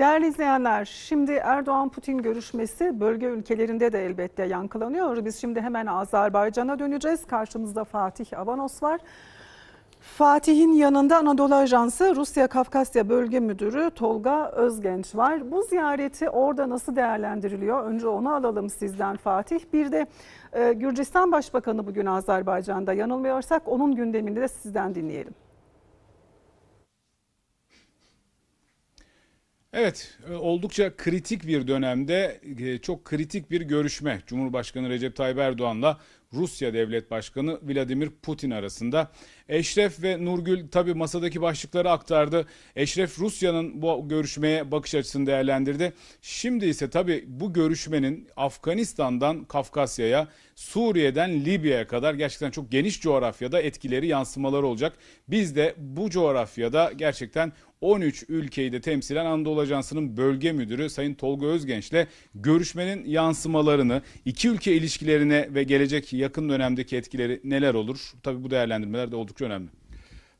Değerli izleyenler, şimdi Erdoğan-Putin görüşmesi bölge ülkelerinde de elbette yankılanıyor. Biz şimdi hemen Azerbaycan'a döneceğiz. Karşımızda Fatih Avanos var. Fatih'in yanında Anadolu Ajansı Rusya Kafkasya Bölge Müdürü Tolga Özgenç var. Bu ziyareti orada nasıl değerlendiriliyor? Önce onu alalım sizden Fatih. Bir de e, Gürcistan Başbakanı bugün Azerbaycan'da yanılmıyorsak onun gündemini de sizden dinleyelim. Evet, e, oldukça kritik bir dönemde e, çok kritik bir görüşme Cumhurbaşkanı Recep Tayyip Erdoğan'la Rusya Devlet Başkanı Vladimir Putin arasında. Eşref ve Nurgül tabi masadaki başlıkları aktardı. Eşref Rusya'nın bu görüşmeye bakış açısını değerlendirdi. Şimdi ise tabi bu görüşmenin Afganistan'dan Kafkasya'ya, Suriye'den Libya'ya kadar gerçekten çok geniş coğrafyada etkileri yansımaları olacak. Biz de bu coğrafyada gerçekten 13 ülkeyi de temsilen Anadolu Ajansı'nın bölge müdürü Sayın Tolga Özgenç'le görüşmenin yansımalarını, iki ülke ilişkilerine ve gelecek yakın dönemdeki etkileri neler olur? Tabii bu değerlendirmeler de oldukça önemli.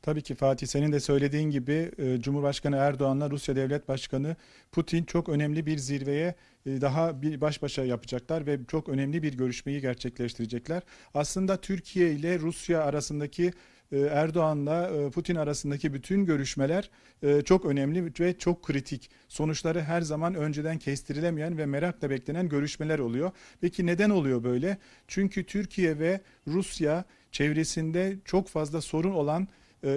Tabii ki Fatih senin de söylediğin gibi e, Cumhurbaşkanı Erdoğan'la Rusya Devlet Başkanı Putin çok önemli bir zirveye e, daha bir baş başa yapacaklar ve çok önemli bir görüşmeyi gerçekleştirecekler. Aslında Türkiye ile Rusya arasındaki e, Erdoğan'la e, Putin arasındaki bütün görüşmeler e, çok önemli ve çok kritik. Sonuçları her zaman önceden kestirilemeyen ve merakla beklenen görüşmeler oluyor. Peki neden oluyor böyle? Çünkü Türkiye ve Rusya çevresinde çok fazla sorun olan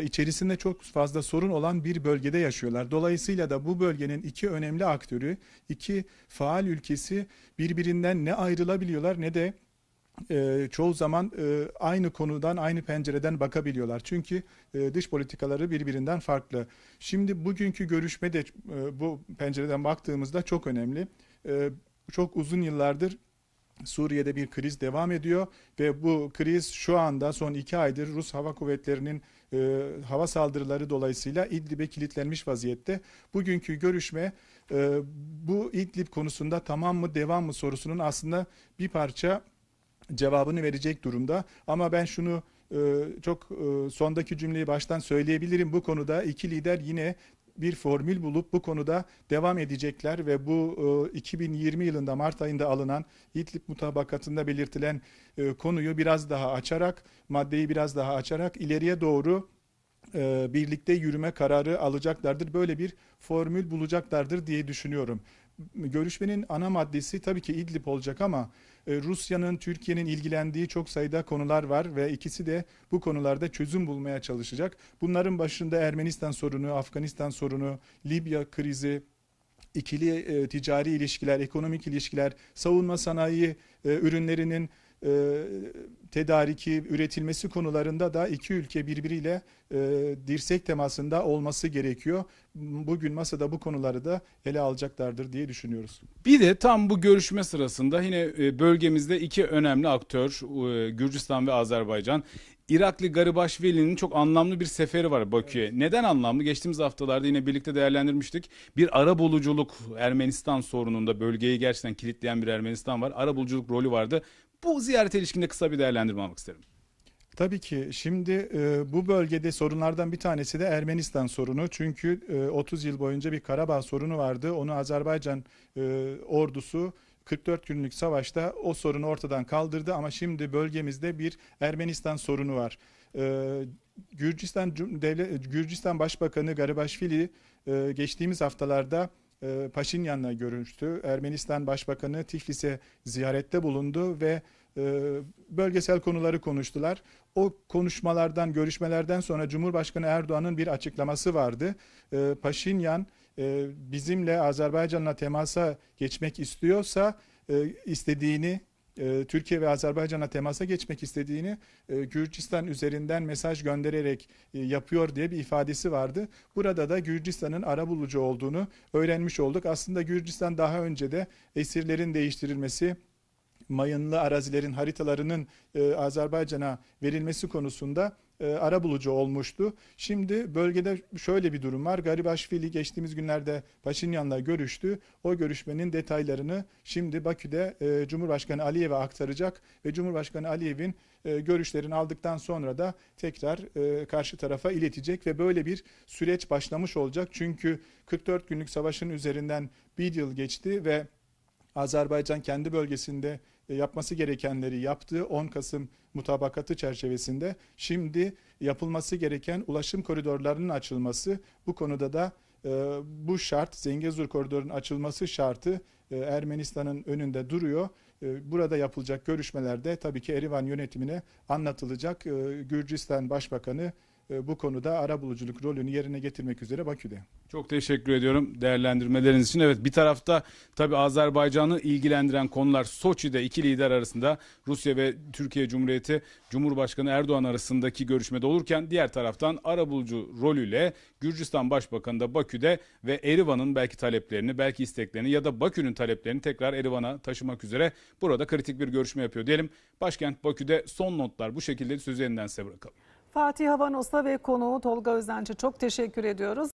içerisinde çok fazla sorun olan bir bölgede yaşıyorlar. Dolayısıyla da bu bölgenin iki önemli aktörü, iki faal ülkesi birbirinden ne ayrılabiliyorlar ne de e, çoğu zaman e, aynı konudan aynı pencereden bakabiliyorlar. Çünkü e, dış politikaları birbirinden farklı. Şimdi bugünkü görüşme de e, bu pencereden baktığımızda çok önemli. E, çok uzun yıllardır Suriye'de bir kriz devam ediyor ve bu kriz şu anda son iki aydır Rus Hava Kuvvetleri'nin e, hava saldırıları dolayısıyla İdlib'e kilitlenmiş vaziyette. Bugünkü görüşme e, bu İdlib konusunda tamam mı devam mı sorusunun aslında bir parça cevabını verecek durumda. Ama ben şunu e, çok e, sondaki cümleyi baştan söyleyebilirim. Bu konuda iki lider yine bir formül bulup bu konuda devam edecekler ve bu 2020 e, yılında Mart ayında alınan İdlib mutabakatında belirtilen konuyu biraz daha açarak, maddeyi biraz daha açarak ileriye doğru birlikte yürüme kararı alacaklardır. Böyle bir formül bulacaklardır diye düşünüyorum görüşmenin ana maddesi tabii ki İdlib olacak ama e, Rusya'nın, Türkiye'nin ilgilendiği çok sayıda konular var ve ikisi de bu konularda çözüm bulmaya çalışacak. Bunların başında Ermenistan sorunu, Afganistan sorunu, Libya krizi, ikili e, ticari ilişkiler, ekonomik ilişkiler, savunma sanayi e, ürünlerinin e, tedariki, üretilmesi konularında da iki ülke birbiriyle e, dirsek temasında olması gerekiyor. Bugün masada bu konuları da ele alacaklardır diye düşünüyoruz. Bir de tam bu görüşme sırasında yine e, bölgemizde iki önemli aktör e, Gürcistan ve Azerbaycan. Irakli Garibaşvili'nin çok anlamlı bir seferi var Bakü'ye. Evet. Neden anlamlı? Geçtiğimiz haftalarda yine birlikte değerlendirmiştik. Bir arabuluculuk Ermenistan sorununda bölgeyi gerçekten kilitleyen bir Ermenistan var. Arabuluculuk rolü vardı. Bu ziyarete ilişkinde kısa bir değerlendirme almak isterim. Tabii ki şimdi e, bu bölgede sorunlardan bir tanesi de Ermenistan sorunu. Çünkü e, 30 yıl boyunca bir Karabağ sorunu vardı. Onu Azerbaycan e, ordusu 44 günlük savaşta o sorunu ortadan kaldırdı ama şimdi bölgemizde bir Ermenistan sorunu var. E, Gürcistan Devlet Gürcistan Başbakanı Garibashvili e, geçtiğimiz haftalarda e, Paşinyan'la görüştü. Ermenistan Başbakanı Tiflis'e ziyarette bulundu ve e, bölgesel konuları konuştular. O konuşmalardan, görüşmelerden sonra Cumhurbaşkanı Erdoğan'ın bir açıklaması vardı. E, Paşinyan bizimle Azerbaycan'la temasa geçmek istiyorsa istediğini e, Türkiye ve Azerbaycan'a temasa geçmek istediğini e, Gürcistan üzerinden mesaj göndererek e, yapıyor diye bir ifadesi vardı. Burada da Gürcistan'ın ara bulucu olduğunu öğrenmiş olduk. Aslında Gürcistan daha önce de esirlerin değiştirilmesi, mayınlı arazilerin haritalarının e, Azerbaycan'a verilmesi konusunda e, arabulucu olmuştu. Şimdi bölgede şöyle bir durum var. Garibaşvili geçtiğimiz günlerde Paşinyan'la görüştü. O görüşmenin detaylarını şimdi Bakü'de e, Cumhurbaşkanı Aliyev'e aktaracak ve Cumhurbaşkanı Aliyev'in e, görüşlerini aldıktan sonra da tekrar e, karşı tarafa iletecek ve böyle bir süreç başlamış olacak. Çünkü 44 günlük savaşın üzerinden bir yıl geçti ve Azerbaycan kendi bölgesinde e, yapması gerekenleri yaptığı 10 Kasım mutabakatı çerçevesinde şimdi yapılması gereken ulaşım koridorlarının açılması bu konuda da e, bu şart Zengezur koridorunun açılması şartı e, Ermenistan'ın önünde duruyor. Burada yapılacak görüşmelerde tabii ki Erivan yönetimine anlatılacak Gürcistan Başbakanı ee, bu konuda arabuluculuk rolünü yerine getirmek üzere Bakü'de. Çok teşekkür ediyorum değerlendirmeleriniz için. Evet bir tarafta tabii Azerbaycan'ı ilgilendiren konular Soçi'de iki lider arasında Rusya ve Türkiye Cumhuriyeti Cumhurbaşkanı Erdoğan arasındaki görüşmede olurken diğer taraftan arabulucu rolüyle Gürcistan Başbakanı da Bakü'de ve Erivan'ın belki taleplerini, belki isteklerini ya da Bakü'nün taleplerini tekrar Erivan'a taşımak üzere burada kritik bir görüşme yapıyor diyelim. Başkent Bakü'de son notlar bu şekilde sözü yeniden size bırakalım. Fatih Havanos'la ve konuğu Tolga Özenç'e çok teşekkür ediyoruz.